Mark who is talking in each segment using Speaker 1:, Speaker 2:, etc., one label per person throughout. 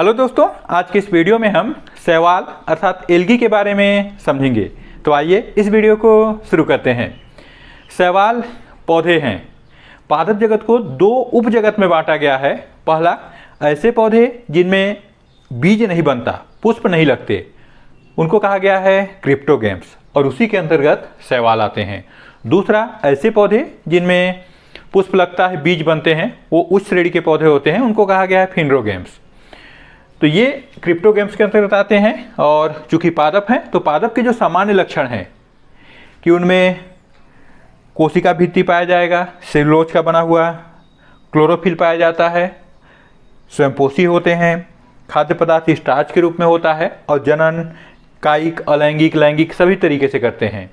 Speaker 1: hello दोस्तों आज के इस वीडियो में हम सवाल अर्थात एलगी के बारे में समझेंगे तो आइए इस वीडियो को शुरू करते हैं सवाल पौधे हैं पादप जगत को दो उप जगत में बांटा गया है पहला ऐसे पौधे जिनमें बीज नहीं बनता पुष्प नहीं लगते उनको कहा गया है क्रिप्टोगेम्स और उसी के अंतर्गत सवाल आते हैं दूसरा ऐसे पौधे जिनमें पुष्प लगता है बीज बनते हैं वो उच्च श्रेणी के पौधे होते हैं उनको कहा गया है फिनरोगेम्स तो ये क्रिप्टो गेम्स के अंतर्गत आते हैं और चूंकि पादप हैं तो पादप के जो सामान्य लक्षण हैं कि उनमें कोशिका भित्ति पाया जाएगा सेलुलोज का बना हुआ क्लोरोफिल पाया जाता है स्वयंपोषी होते हैं खाद्य पदार्थ स्टार्च के रूप में होता है और जनन कायिक अलैंगिक लैंगिक सभी तरीके से करते हैं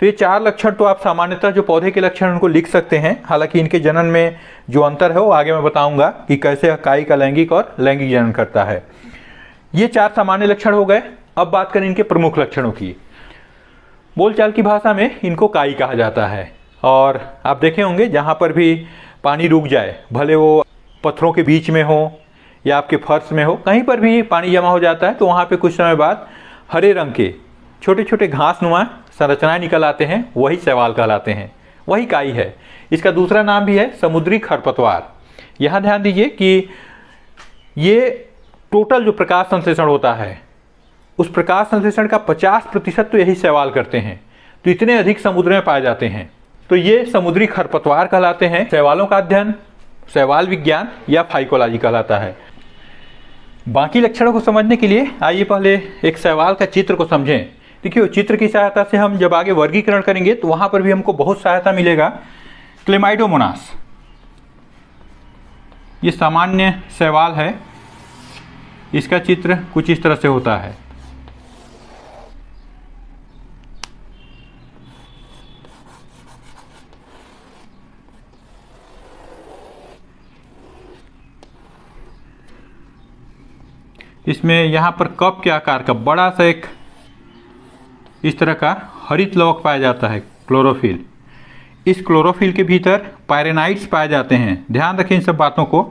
Speaker 1: तो ये चार लक्षण तो आप सामान्यतः जो पौधे के लक्षण उनको लिख सकते हैं हालांकि इनके जनन में जो अंतर है वो आगे मैं बताऊंगा कि कैसे काई का लैंगिक और लैंगिक जनन करता है ये चार सामान्य लक्षण हो गए अब बात करें इनके प्रमुख लक्षणों की बोलचाल की भाषा में इनको काई कहा जाता है और आप देखे होंगे जहाँ पर भी पानी रुक जाए भले वो पत्थरों के बीच में हो या आपके फर्श में हो कहीं पर भी पानी जमा हो जाता है तो वहाँ पे कुछ समय बाद हरे रंग के छोटे छोटे घास नुमा संरचनाएं निकल आते हैं वही शैवाल कहलाते हैं वही काई है इसका दूसरा नाम भी है समुद्री खरपतवार यहाँ ध्यान दीजिए कि ये टोटल जो प्रकाश संश्लेषण होता है उस प्रकाश संश्लेषण का 50 प्रतिशत तो यही सवाल करते हैं तो इतने अधिक समुद्र में पाए जाते हैं तो ये समुद्री खरपतवार कहलाते हैं सवालों का अध्ययन सवाल विज्ञान या फाइकोलॉजी कहलाता है बाकी लक्षणों को समझने के लिए आइए पहले एक सवाल का चित्र को समझें देखियो चित्र की सहायता से हम जब आगे वर्गीकरण करेंगे तो वहां पर भी हमको बहुत सहायता मिलेगा क्लेमाइडोमोनास ये सामान्य सवाल है इसका चित्र कुछ इस तरह से होता है इसमें यहां पर कप के आकार का बड़ा सा एक इस तरह का हरित लवक पाया जाता है क्लोरोफिल इस क्लोरोफिल के भीतर पायरेनाइट्स पाए जाते हैं ध्यान रखें इन सब बातों को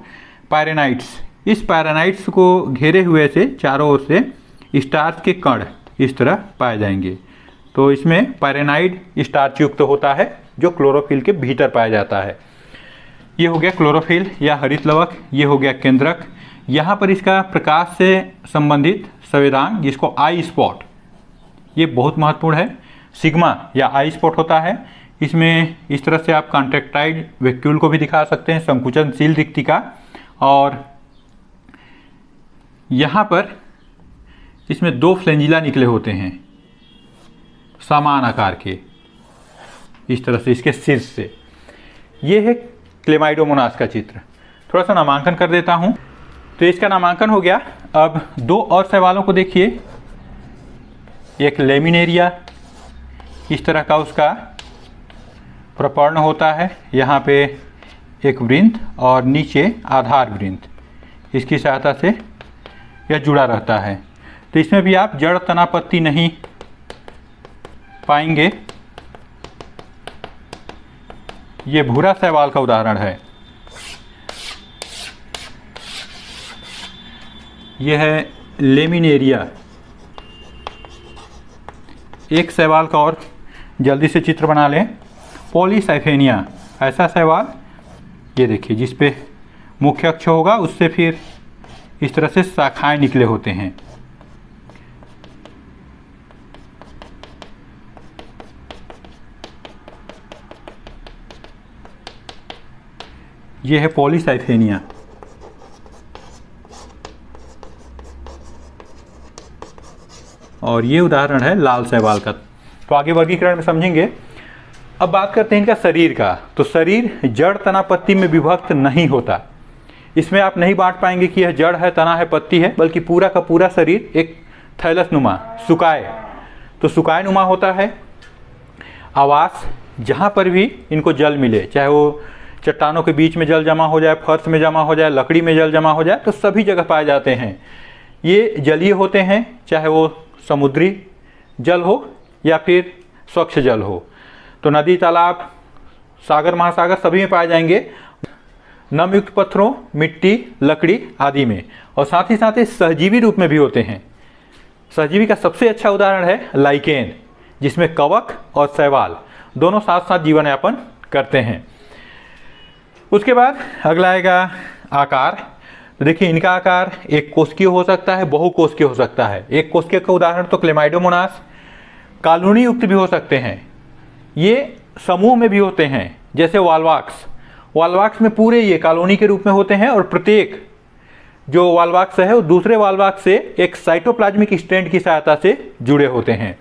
Speaker 1: पायरेनाइट्स इस पायरेनाइट्स को घेरे हुए से चारों ओर से स्टार्च के कण इस तरह पाए जाएंगे तो इसमें पायरेनाइड युक्त तो होता है जो क्लोरोफिल के भीतर पाया जाता है ये हो गया क्लोरोफिल या हरित लवक ये हो गया केंद्रक यहाँ पर इसका प्रकाश से संबंधित संविधान जिसको आई स्पॉट ये बहुत महत्वपूर्ण है सिग्मा या आई स्पॉट होता है इसमें इस तरह से आप कॉन्ट्रेक्टाइड वेक्यूल को भी दिखा सकते हैं संकुचनशील रिक्ति का और यहाँ पर इसमें दो फ्लेंजिला निकले होते हैं समान आकार के इस तरह से इसके शीर्ष से ये है क्लेमाइडोमोनास का चित्र थोड़ा सा नामांकन कर देता हूँ तो इसका नामांकन हो गया अब दो और सवालों को देखिए एक लेमिन एरिया इस तरह का उसका प्रपर्ण होता है यहाँ पे एक वृंत और नीचे आधार वृंत इसकी सहायता से यह जुड़ा रहता है तो इसमें भी आप जड़ तनापत्ति नहीं पाएंगे ये भूरा सवाल का उदाहरण है यह है लेमिन एरिया एक सवाल का और जल्दी से चित्र बना लें पॉलीसाइफेनिया ऐसा सवाल ये देखिए जिस पे मुख्य अक्ष होगा उससे फिर इस तरह से शाखाएं निकले होते हैं ये है पॉलीसाइफेनिया और ये उदाहरण है लाल सहवाल का तो आगे वर्गीकरण में समझेंगे अब बात करते हैं इनका शरीर का तो शरीर जड़ तना पत्ती में विभक्त नहीं होता इसमें आप नहीं बांट पाएंगे कि यह जड़ है तना है पत्ती है बल्कि पूरा का पूरा शरीर एक थैलस नुमा सुकाय तो सुकाय नुमा होता है आवास जहाँ पर भी इनको जल मिले चाहे वो चट्टानों के बीच में जल जमा हो जाए फर्श में जमा हो जाए लकड़ी में जल जमा हो जाए तो सभी जगह पाए जाते हैं ये जलीय होते हैं चाहे वो समुद्री जल हो या फिर स्वच्छ जल हो तो नदी तालाब सागर महासागर सभी में पाए जाएंगे नमयुक्त पत्थरों मिट्टी लकड़ी आदि में और साथ ही साथ सहजीवी रूप में भी होते हैं सहजीवी का सबसे अच्छा उदाहरण है लाइकेन जिसमें कवक और सैवाल दोनों साथ साथ जीवन यापन करते हैं उसके बाद अगला आएगा आकार तो देखिए इनका आकार एक कोशकीय हो सकता है बहु कोशकीय हो सकता है एक कोशकीय का उदाहरण तो क्लेमाइडोमोनास कालोनी युक्त भी हो सकते हैं ये समूह में भी होते हैं जैसे वालवाक्स वालवाक्स में पूरे ये कॉलोनी के रूप में होते हैं और प्रत्येक जो वालवाक्स है वो दूसरे वालवाक्स से एक साइटोप्लाज्मिक स्टैंड की सहायता से जुड़े होते हैं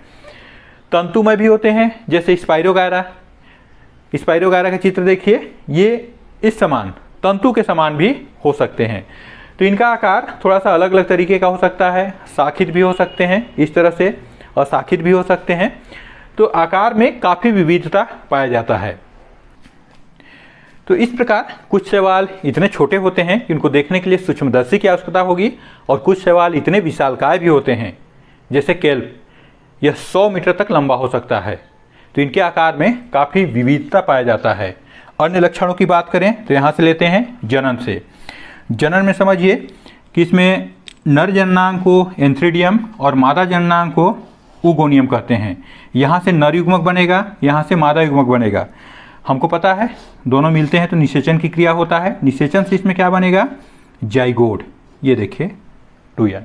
Speaker 1: तंतु में भी होते हैं जैसे स्पाइरोगायरा स्पाइरोगायरा का चित्र देखिए ये इस समान तंतु के समान भी हो सकते हैं तो इनका आकार थोड़ा सा अलग अलग तरीके का हो सकता है साखित भी हो सकते हैं इस तरह से असाखित भी हो सकते हैं तो आकार में काफ़ी विविधता पाया जाता है तो इस प्रकार कुछ सवाल इतने छोटे होते हैं कि उनको देखने के लिए सूक्ष्मदर्शी की आवश्यकता होगी और कुछ सवाल इतने विशालकाय भी होते हैं जैसे केल्प यह 100 मीटर तक लंबा हो सकता है तो इनके आकार में काफ़ी विविधता पाया जाता है अन्य लक्षणों की बात करें तो यहाँ से लेते हैं जनन से जनन में समझिए कि इसमें नर जननांग को एंथ्रीडियम और मादा जननांग को उगोनियम कहते हैं यहाँ से नर युग्मक बनेगा यहाँ से मादा युग्मक बनेगा हमको पता है दोनों मिलते हैं तो निषेचन की क्रिया होता है निषेचन से इसमें क्या बनेगा जाइगोड ये देखिए टू एन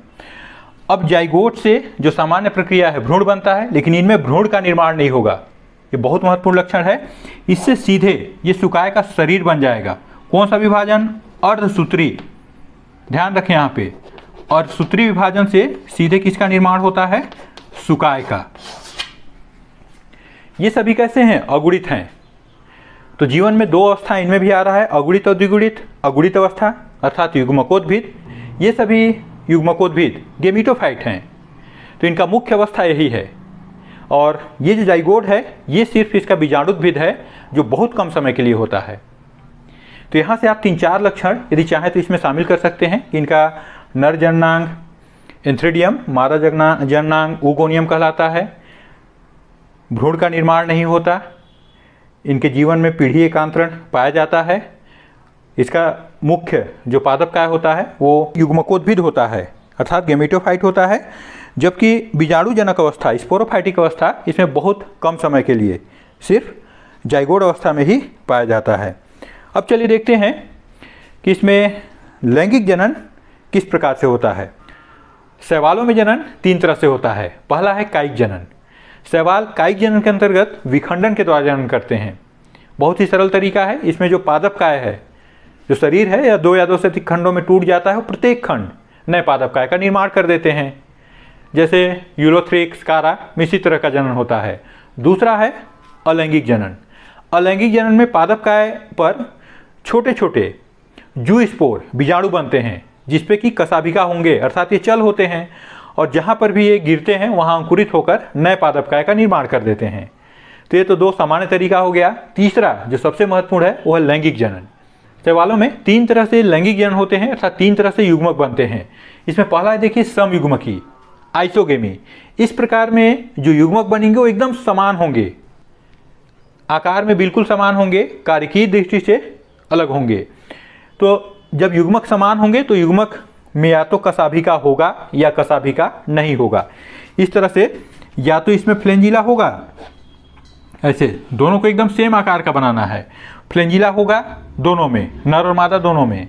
Speaker 1: अब जाइगोड से जो सामान्य प्रक्रिया है भ्रूण बनता है लेकिन इनमें भ्रूण का निर्माण नहीं होगा ये बहुत महत्वपूर्ण लक्षण है इससे सीधे ये सुकाय का शरीर बन जाएगा कौन सा विभाजन अर्धसूत्री ध्यान रखें यहाँ पे और सूत्री विभाजन से सीधे किसका निर्माण होता है सुकाय का ये सभी कैसे हैं अगुणित हैं तो जीवन में दो अवस्था इनमें भी आ रहा है अगुणित और द्विगुणित अगुणित अवस्था अर्थात युग्मकोद्भिद ये सभी युग्मकोद्भिद गेमिटोफाइट हैं तो इनका मुख्य अवस्था यही है और ये जो जाइगोड है ये सिर्फ इसका बीजाणुद्भिद है जो बहुत कम समय के लिए होता है तो यहाँ से आप तीन चार लक्षण यदि चाहें तो इसमें शामिल कर सकते हैं इनका नर जननांग एंथ्रेडियम मादा जगना जननांग उगोनियम कहलाता है भ्रूण का निर्माण नहीं होता इनके जीवन में पीढ़ी एकांतरण पाया जाता है इसका मुख्य जो पादप काय होता है वो युग्मकोद्भिद होता है अर्थात गेमिटोफाइट होता है जबकि बीजाणुजनक अवस्था स्पोरोफाइटिक अवस्था इसमें बहुत कम समय के लिए सिर्फ जाइगोड अवस्था में ही पाया जाता है अब चलिए देखते हैं कि इसमें लैंगिक जनन किस प्रकार से होता है सवालों में जनन तीन तरह से होता है पहला है कायिक जनन सवाल कायिक जनन के अंतर्गत विखंडन के द्वारा जनन करते हैं बहुत ही सरल तरीका है इसमें जो पादप काय है जो शरीर है या दो या दो से अधिक खंडों में टूट जाता है वो प्रत्येक खंड नए पादप काय का निर्माण कर देते हैं जैसे यूरोथ्रिक्स कारा में इसी तरह का जनन होता है दूसरा है अलैंगिक जनन अलैंगिक जनन में पादप काय पर छोटे छोटे जू स्पोर बीजाणु बनते हैं जिसपे कि कसाभिका होंगे अर्थात ये चल होते हैं और जहाँ पर भी ये गिरते हैं वहाँ अंकुरित होकर नए पादप काय का निर्माण कर देते हैं तो ये तो दो सामान्य तरीका हो गया तीसरा जो सबसे महत्वपूर्ण है वो है लैंगिक जनन शैवालों में तीन तरह से लैंगिक जनन होते हैं अर्थात तीन तरह से युग्मक बनते हैं इसमें पहला है देखिए समयुग्मकी आइसोगेमी इस प्रकार में जो युग्मक बनेंगे वो एकदम समान होंगे आकार में बिल्कुल समान होंगे कार्य की दृष्टि से अलग होंगे तो जब युग्मक समान होंगे तो युग्मक में या तो कसाभिका होगा या कसाभिका नहीं होगा इस तरह से या तो इसमें फ्लेंजिला होगा ऐसे दोनों को एकदम सेम आकार का बनाना है फ्लेंजिला होगा दोनों में नर और मादा दोनों में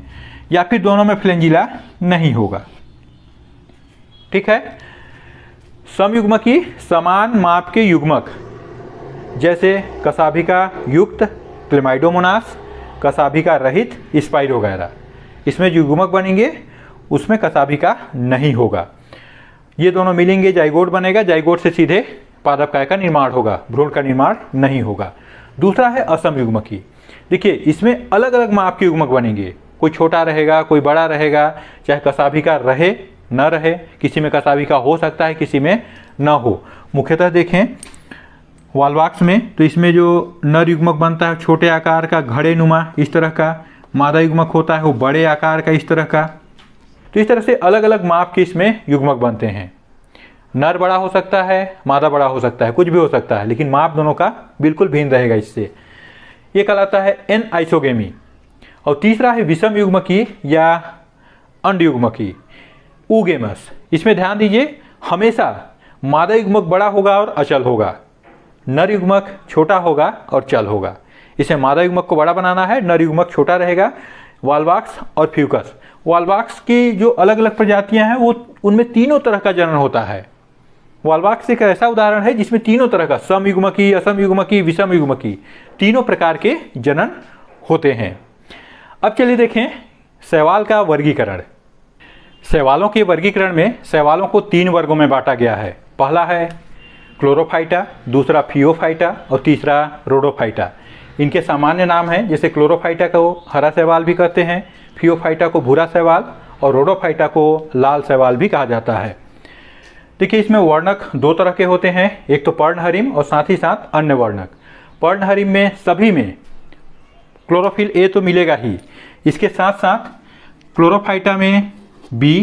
Speaker 1: या फिर दोनों में फ्लेंजिला नहीं होगा ठीक है समयुग्मक की समान माप के युग्मक जैसे कसाभिका युक्त क्लेमाइडोमोनास कसाभिका रहित स्पाइड वगैरह इसमें जो युग्मक बनेंगे उसमें कसाभिका नहीं होगा ये दोनों मिलेंगे जाइगोड बनेगा जाइगोड से सीधे पादपकाय का निर्माण होगा भ्रूण का निर्माण नहीं होगा दूसरा है असम युग्मकी देखिए इसमें अलग अलग माप के युग्मक बनेंगे कोई छोटा रहेगा कोई बड़ा रहेगा चाहे कसाभिका रहे न रहे किसी में कसावी का हो सकता है किसी में न हो मुख्यतः देखें वालवाक्स में तो इसमें जो नर युग्मक बनता है छोटे आकार का घड़े नुमा इस तरह का मादा युग्मक होता है वो बड़े आकार का इस तरह का तो इस तरह से अलग अलग माप के इसमें युग्मक बनते हैं नर बड़ा हो सकता है मादा बड़ा हो सकता है कुछ भी हो सकता है लेकिन माप दोनों का बिल्कुल भिन्न रहेगा इससे ये कहलाता है एन आइसोगेमी और तीसरा है विषम युग्मकी या अंड युग्मकी उगेमस इसमें ध्यान दीजिए हमेशा मादा युग्मक बड़ा होगा और अचल होगा नर युग्मक छोटा होगा और चल होगा इसे मादा युग्मक को बड़ा बनाना है नर युग्मक छोटा रहेगा वालवाक्स और फ्यूकस वालवाक्स की जो अलग अलग प्रजातियां हैं वो उनमें तीनों तरह का जनन होता है वालवाक्स एक ऐसा उदाहरण है जिसमें तीनों तरह का समयुग्मकी असम युग्मकी विषम युग्मकी तीनों प्रकार के जनन होते हैं अब चलिए देखें सहवाल का वर्गीकरण शैवालों के वर्गीकरण में शैवालों को तीन वर्गों में बांटा गया है पहला है क्लोरोफाइटा दूसरा फियोफाइटा और तीसरा रोडोफाइटा इनके सामान्य नाम हैं जैसे क्लोरोफाइटा को हरा शैवाल भी कहते हैं फियोफाइटा को भूरा शैवाल और रोडोफाइटा को लाल शैवाल भी कहा जाता है देखिए इसमें वर्णक दो तरह के होते हैं एक तो पर्णहरिम और साथ ही साथ अन्य वर्णक पर्णहरिम में सभी में क्लोरोफिल ए तो मिलेगा ही इसके साथ साथ क्लोरोफाइटा में बी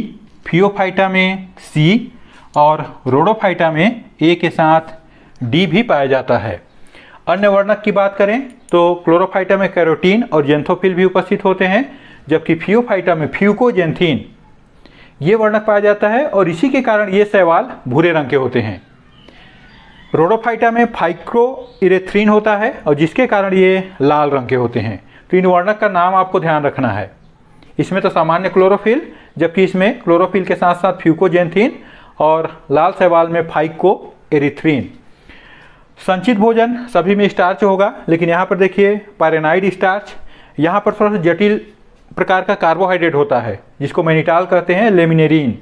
Speaker 1: फियोफाइटा में सी और रोडोफाइटा में ए के साथ डी भी पाया जाता है अन्य वर्णक की बात करें तो क्लोरोफाइटा में कैरोटीन और जेंथोफिल भी उपस्थित होते हैं जबकि फियोफाइटा में फ्यूकोजेंथीन ये वर्णक पाया जाता है और इसी के कारण ये सवाल भूरे रंग के होते हैं रोडोफाइटा में फाइक्रो इरेथ्रीन होता है और जिसके कारण ये लाल रंग के होते हैं तो इन वर्णक का नाम आपको ध्यान रखना है इसमें तो सामान्य क्लोरोफिल जबकि इसमें क्लोरोफिल के साथ साथ फ्यूकोजेंथिन और लाल शैवाल में फाइको एरिथ्रीन संचित भोजन सभी में स्टार्च होगा लेकिन यहाँ पर देखिए पैरेनाइड स्टार्च यहाँ पर थोड़ा सा जटिल प्रकार का कार्बोहाइड्रेट होता है जिसको मैनिटाल कहते हैं लेमिनेरिन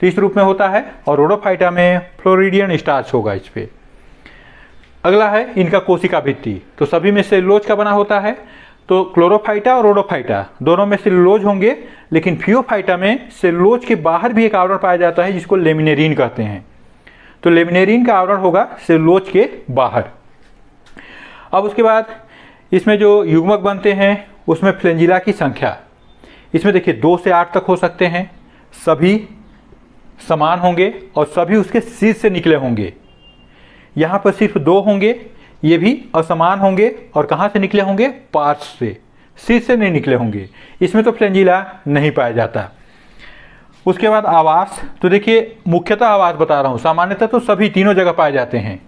Speaker 1: तो इस रूप में होता है और रोडोफाइटा में फ्लोरिडियन स्टार्च होगा इस पर अगला है इनका कोशिका भित्ति तो सभी में सेलोज का बना होता है तो क्लोरोफाइटा और ओडोफाइटा दोनों में सेलुलोज होंगे लेकिन फियोफाइटा में सेलुलोज के बाहर भी एक आवरण पाया जाता है जिसको लेमिनेरिन कहते हैं तो लेमिनेरिन का आवरण होगा सेलुलोज के बाहर अब उसके बाद इसमें जो युग्मक बनते हैं उसमें फ्लेंजिला की संख्या इसमें देखिए दो से आठ तक हो सकते हैं सभी समान होंगे और सभी उसके शीर्ष से निकले होंगे यहाँ पर सिर्फ दो होंगे ये भी असमान होंगे और कहाँ से निकले होंगे पार्श से सिर से नहीं निकले होंगे इसमें तो फ्लेंजिला नहीं पाया जाता उसके बाद आवास तो देखिए मुख्यतः आवास बता रहा हूँ सामान्यतः तो सभी तीनों जगह पाए जाते हैं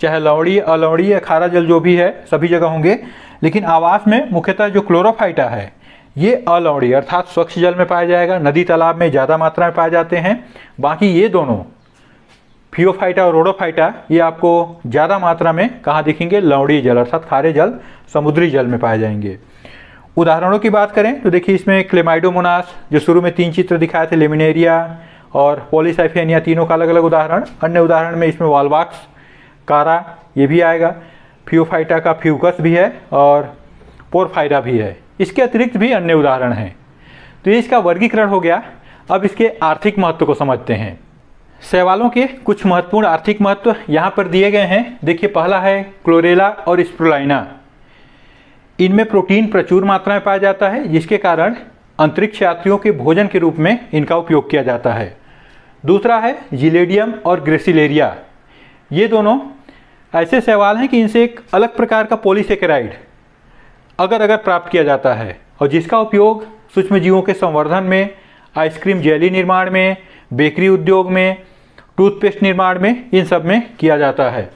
Speaker 1: चाहे लवड़ी अलवड़ी या खारा जल जो भी है सभी जगह होंगे लेकिन आवास में मुख्यतः जो क्लोरोफाइटा है ये अलवड़ी अर्थात स्वच्छ जल में पाया जाएगा नदी तालाब में ज़्यादा मात्रा में पाए जाते हैं बाकी ये दोनों फियोफाइटा और रोडोफाइटा ये आपको ज़्यादा मात्रा में कहाँ दिखेंगे लवड़ी जल अर्थात खारे जल समुद्री जल में पाए जाएंगे उदाहरणों की बात करें तो देखिए इसमें क्लेमाइडोमोनास जो शुरू में तीन चित्र दिखाए थे लेमिनेरिया और पोलिसाइफेनिया तीनों का अलग अलग उदाहरण अन्य उदाहरण में इसमें वालवाक्स कारा ये भी आएगा फ्यूफाइटा का फ्यूकस भी है और पोरफाइडा भी है इसके अतिरिक्त भी अन्य उदाहरण हैं तो ये इसका वर्गीकरण हो गया अब इसके आर्थिक महत्व को समझते हैं शैवालों के कुछ महत्वपूर्ण आर्थिक महत्व यहाँ पर दिए गए हैं देखिए पहला है क्लोरेला और स्प्रोलाइना इनमें प्रोटीन प्रचुर मात्रा में पाया जाता है जिसके कारण अंतरिक्ष यात्रियों के भोजन के रूप में इनका उपयोग किया जाता है दूसरा है जिलेडियम और ग्रेसिलेरिया ये दोनों ऐसे सवाल हैं कि इनसे एक अलग प्रकार का पोलिसेकेराइड अगर अगर प्राप्त किया जाता है और जिसका उपयोग सूक्ष्म जीवों के संवर्धन में आइसक्रीम जेली निर्माण में बेकरी उद्योग में टूथपेस्ट निर्माण में इन सब में किया जाता है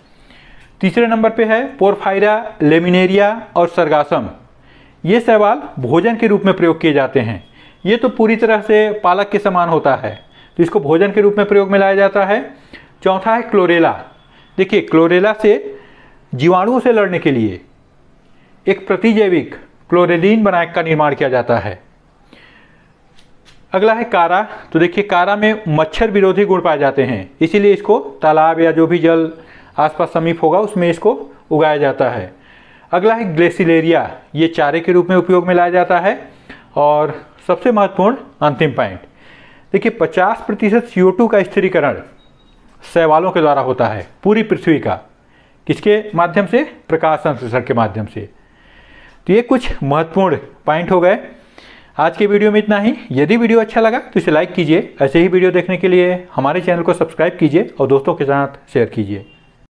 Speaker 1: तीसरे नंबर पे है पोरफायरा लेमिनेरिया और सरगासम ये सवाल भोजन के रूप में प्रयोग किए जाते हैं ये तो पूरी तरह से पालक के समान होता है तो इसको भोजन के रूप में प्रयोग में लाया जाता है चौथा है क्लोरेला देखिए क्लोरेला से जीवाणुओं से लड़ने के लिए एक प्रतिजैविक क्लोरेलिन बनायक का निर्माण किया जाता है अगला है कारा तो देखिए कारा में मच्छर विरोधी गुण पाए जाते हैं इसीलिए इसको तालाब या जो भी जल आसपास समीप होगा उसमें इसको उगाया जाता है अगला है ग्लेसिलेरिया ये चारे के रूप में उपयोग में लाया जाता है और सबसे महत्वपूर्ण अंतिम पॉइंट देखिए पचास प्रतिशत सी का स्थिरीकरण शैवालों के द्वारा होता है पूरी पृथ्वी का किसके माध्यम से प्रकाश संश्लेषण के माध्यम से तो ये कुछ महत्वपूर्ण पॉइंट हो गए आज के वीडियो में इतना ही यदि वीडियो अच्छा लगा तो इसे लाइक कीजिए ऐसे ही वीडियो देखने के लिए हमारे चैनल को सब्सक्राइब कीजिए और दोस्तों के साथ शेयर कीजिए